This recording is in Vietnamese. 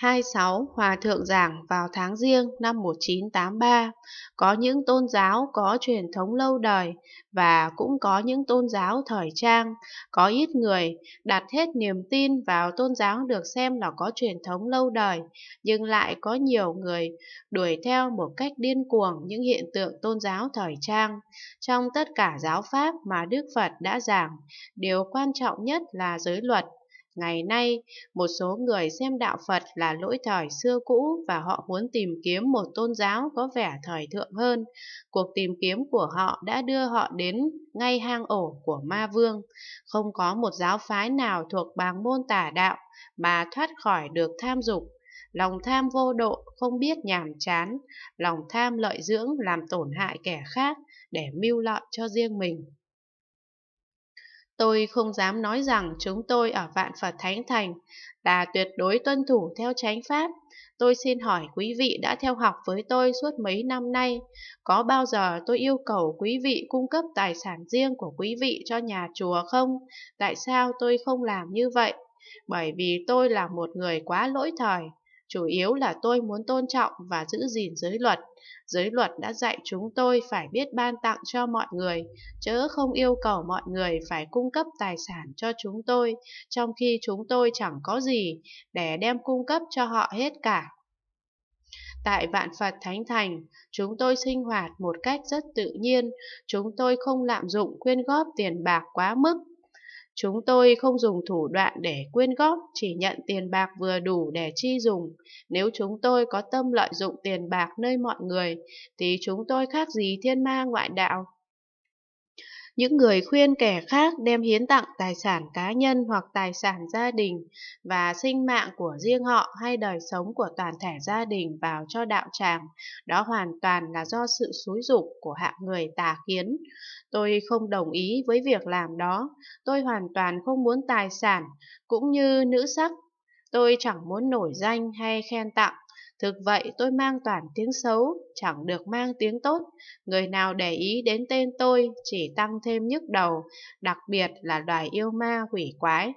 26. Hòa thượng giảng vào tháng riêng năm 1983. Có những tôn giáo có truyền thống lâu đời và cũng có những tôn giáo thời trang. Có ít người đặt hết niềm tin vào tôn giáo được xem là có truyền thống lâu đời, nhưng lại có nhiều người đuổi theo một cách điên cuồng những hiện tượng tôn giáo thời trang. Trong tất cả giáo pháp mà Đức Phật đã giảng, điều quan trọng nhất là giới luật Ngày nay, một số người xem đạo Phật là lỗi thời xưa cũ và họ muốn tìm kiếm một tôn giáo có vẻ thời thượng hơn. Cuộc tìm kiếm của họ đã đưa họ đến ngay hang ổ của ma vương. Không có một giáo phái nào thuộc bàng môn tà đạo mà thoát khỏi được tham dục. Lòng tham vô độ, không biết nhàm chán, lòng tham lợi dưỡng làm tổn hại kẻ khác để mưu lợi cho riêng mình. Tôi không dám nói rằng chúng tôi ở Vạn Phật Thánh Thành là tuyệt đối tuân thủ theo chánh pháp. Tôi xin hỏi quý vị đã theo học với tôi suốt mấy năm nay, có bao giờ tôi yêu cầu quý vị cung cấp tài sản riêng của quý vị cho nhà chùa không? Tại sao tôi không làm như vậy? Bởi vì tôi là một người quá lỗi thời, chủ yếu là tôi muốn tôn trọng và giữ gìn giới luật. Giới luật đã dạy chúng tôi phải biết ban tặng cho mọi người, chớ không yêu cầu mọi người phải cung cấp tài sản cho chúng tôi, trong khi chúng tôi chẳng có gì để đem cung cấp cho họ hết cả. Tại Vạn Phật Thánh Thành, chúng tôi sinh hoạt một cách rất tự nhiên, chúng tôi không lạm dụng quyên góp tiền bạc quá mức Chúng tôi không dùng thủ đoạn để quyên góp, chỉ nhận tiền bạc vừa đủ để chi dùng. Nếu chúng tôi có tâm lợi dụng tiền bạc nơi mọi người, thì chúng tôi khác gì thiên ma ngoại đạo những người khuyên kẻ khác đem hiến tặng tài sản cá nhân hoặc tài sản gia đình và sinh mạng của riêng họ hay đời sống của toàn thể gia đình vào cho đạo tràng, đó hoàn toàn là do sự xúi dục của hạng người tà kiến. Tôi không đồng ý với việc làm đó, tôi hoàn toàn không muốn tài sản, cũng như nữ sắc Tôi chẳng muốn nổi danh hay khen tặng, thực vậy tôi mang toàn tiếng xấu, chẳng được mang tiếng tốt. Người nào để ý đến tên tôi chỉ tăng thêm nhức đầu, đặc biệt là loài yêu ma quỷ quái.